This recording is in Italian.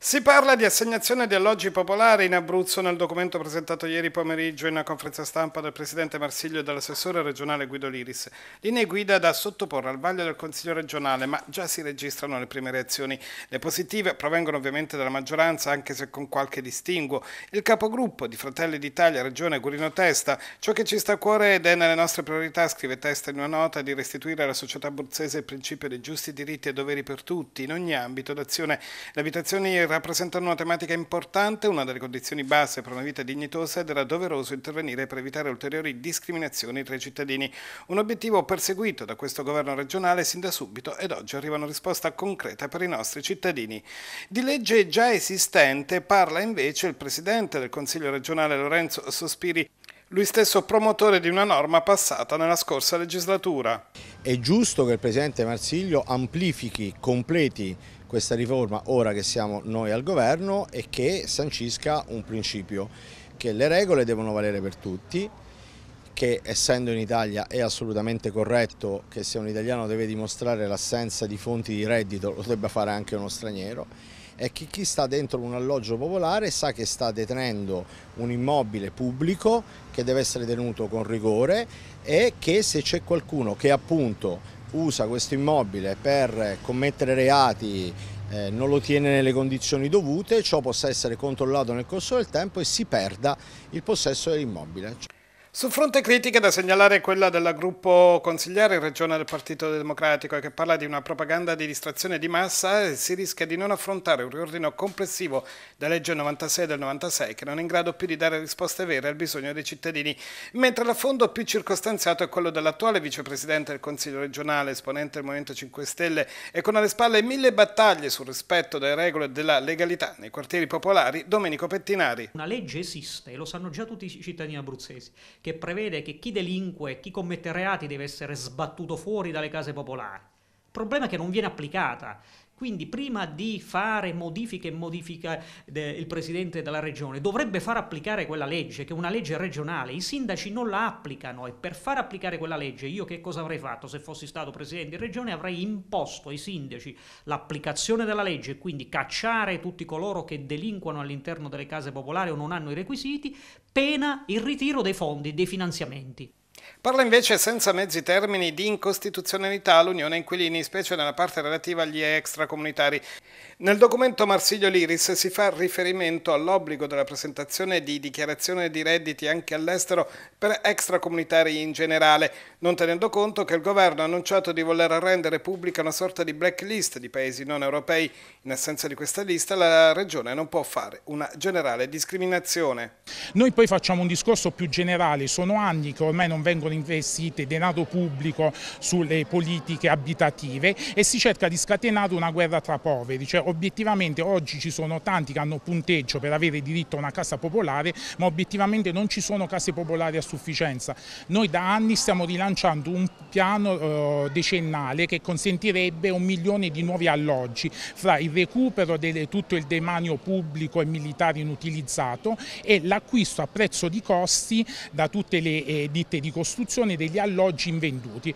Si parla di assegnazione di alloggi popolari in Abruzzo nel documento presentato ieri pomeriggio in una conferenza stampa dal presidente Marsiglio e dall'assessore regionale Guido Liris. Linee guida da sottoporre al vaglio del Consiglio regionale, ma già si registrano le prime reazioni. Le positive provengono ovviamente dalla maggioranza, anche se con qualche distinguo. Il capogruppo di Fratelli d'Italia, Regione Gurino Testa, ciò che ci sta a cuore ed è nelle nostre priorità, scrive Testa in una nota, di restituire alla società abruzzese il principio dei giusti diritti e doveri per tutti, in ogni ambito d'azione. Le abitazioni rappresentano una tematica importante, una delle condizioni basse per una vita dignitosa ed era doveroso intervenire per evitare ulteriori discriminazioni tra i cittadini. Un obiettivo perseguito da questo governo regionale sin da subito ed oggi arriva una risposta concreta per i nostri cittadini. Di legge già esistente parla invece il Presidente del Consiglio regionale Lorenzo Sospiri lui stesso promotore di una norma passata nella scorsa legislatura. È giusto che il Presidente Marsiglio amplifichi, completi questa riforma ora che siamo noi al governo e che sancisca un principio, che le regole devono valere per tutti, che essendo in Italia è assolutamente corretto che se un italiano deve dimostrare l'assenza di fonti di reddito lo debba fare anche uno straniero è che chi sta dentro un alloggio popolare sa che sta detenendo un immobile pubblico che deve essere tenuto con rigore e che se c'è qualcuno che appunto usa questo immobile per eh, commettere reati eh, non lo tiene nelle condizioni dovute, ciò possa essere controllato nel corso del tempo e si perda il possesso dell'immobile. Sul fronte critica da segnalare quella del gruppo consigliare in regione del Partito Democratico che parla di una propaganda di distrazione di massa e si rischia di non affrontare un riordino complessivo della legge 96 del 96 che non è in grado più di dare risposte vere al bisogno dei cittadini, mentre l'affondo più circostanziato è quello dell'attuale vicepresidente del Consiglio regionale, esponente del Movimento 5 Stelle e con alle spalle mille battaglie sul rispetto delle regole della legalità nei quartieri popolari, Domenico Pettinari. Una legge esiste, e lo sanno già tutti i cittadini abruzzesi, che prevede che chi delinque, chi commette reati deve essere sbattuto fuori dalle case popolari problema è che non viene applicata. Quindi prima di fare modifiche e modifica de, il presidente della regione dovrebbe far applicare quella legge, che è una legge regionale, i sindaci non la applicano e per far applicare quella legge io che cosa avrei fatto se fossi stato presidente di regione? Avrei imposto ai sindaci l'applicazione della legge, quindi cacciare tutti coloro che delinquano all'interno delle case popolari o non hanno i requisiti, pena il ritiro dei fondi, dei finanziamenti. Parla invece senza mezzi termini di incostituzionalità l'Unione Inquilini, specie nella parte relativa agli extracomunitari. Nel documento Marsiglio Liris si fa riferimento all'obbligo della presentazione di dichiarazione di redditi anche all'estero per extracomunitari in generale, non tenendo conto che il governo ha annunciato di voler rendere pubblica una sorta di blacklist di paesi non europei. In assenza di questa lista la Regione non può fare una generale discriminazione. Noi poi facciamo un discorso più generale, sono anni che ormai non vengono vengono investite denaro pubblico sulle politiche abitative e si cerca di scatenare una guerra tra poveri, cioè obiettivamente oggi ci sono tanti che hanno punteggio per avere diritto a una casa popolare ma obiettivamente non ci sono case popolari a sufficienza. Noi da anni stiamo rilanciando un piano eh, decennale che consentirebbe un milione di nuovi alloggi fra il recupero di tutto il demanio pubblico e militare inutilizzato e l'acquisto a prezzo di costi da tutte le eh, ditte di costruzione degli alloggi invenduti.